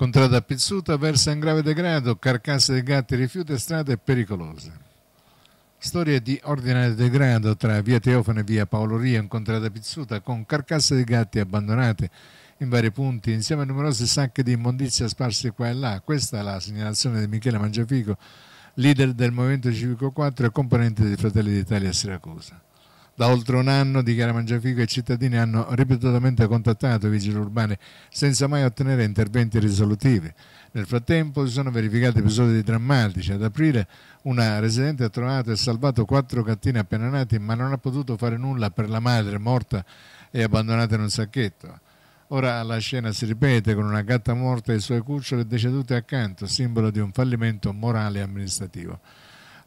Contrada pizzuta, versa in grave degrado, carcasse di gatti rifiuta e strade pericolose. Storia di ordinario degrado tra via Teofano e via Paolo Ria in contrada pizzuta con carcasse di gatti abbandonate in vari punti insieme a numerose sacche di immondizia sparse qua e là. Questa è la segnalazione di Michele Mangiafico, leader del Movimento Civico 4 e componente dei Fratelli d'Italia a Siracusa. Da oltre un anno di Mangiafico e cittadini hanno ripetutamente contattato i vigili urbani senza mai ottenere interventi risolutivi. Nel frattempo si sono verificati episodi drammatici. Ad aprile una residente ha trovato e salvato quattro gattini appena nati ma non ha potuto fare nulla per la madre morta e abbandonata in un sacchetto. Ora la scena si ripete con una gatta morta e i suoi cuccioli decedute accanto, simbolo di un fallimento morale e amministrativo.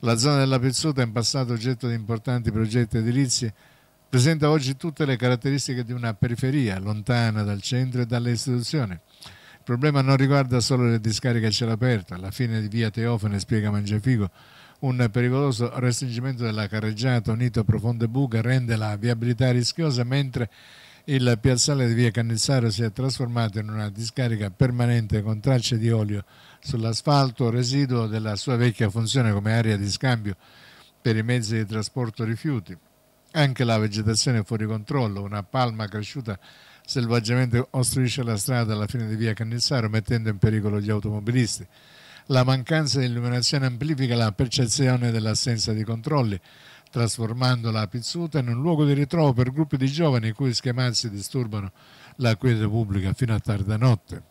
La zona della Pezzuta, in passato oggetto di importanti progetti edilizi, presenta oggi tutte le caratteristiche di una periferia lontana dal centro e dalle istituzioni. Il problema non riguarda solo le discariche a cielo aperto, alla fine di via Teofane, spiega Mangiafigo, un pericoloso restringimento della carreggiata unito a profonde buche rende la viabilità rischiosa, mentre il piazzale di via Cannizzaro si è trasformato in una discarica permanente con tracce di olio sull'asfalto, residuo della sua vecchia funzione come area di scambio per i mezzi di trasporto rifiuti. Anche la vegetazione è fuori controllo, una palma cresciuta selvaggiamente ostruisce la strada alla fine di via Cannizzaro mettendo in pericolo gli automobilisti. La mancanza di illuminazione amplifica la percezione dell'assenza di controlli trasformando la Pizzuta in un luogo di ritrovo per gruppi di giovani i cui schemarsi disturbano la quiete pubblica fino a tarda notte.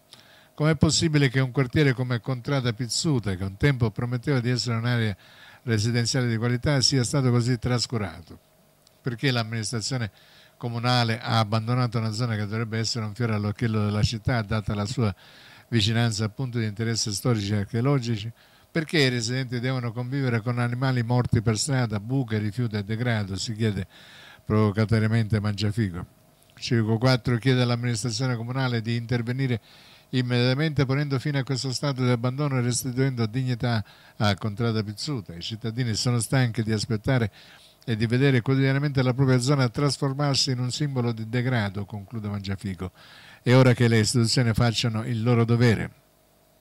Com'è possibile che un quartiere come Contrada Pizzuta, che un tempo prometteva di essere un'area residenziale di qualità, sia stato così trascurato? Perché l'amministrazione comunale ha abbandonato una zona che dovrebbe essere un fiore all'occhiello della città, data la sua vicinanza a punti di interesse storici e archeologici? Perché i residenti devono convivere con animali morti per strada, buche, rifiuti e degrado? Si chiede provocatoriamente Mangiafico. Circo 4 chiede all'amministrazione comunale di intervenire immediatamente ponendo fine a questo stato di abbandono e restituendo dignità a Contrada Pizzuta. I cittadini sono stanchi di aspettare e di vedere quotidianamente la propria zona trasformarsi in un simbolo di degrado, conclude Mangiafico. È ora che le istituzioni facciano il loro dovere.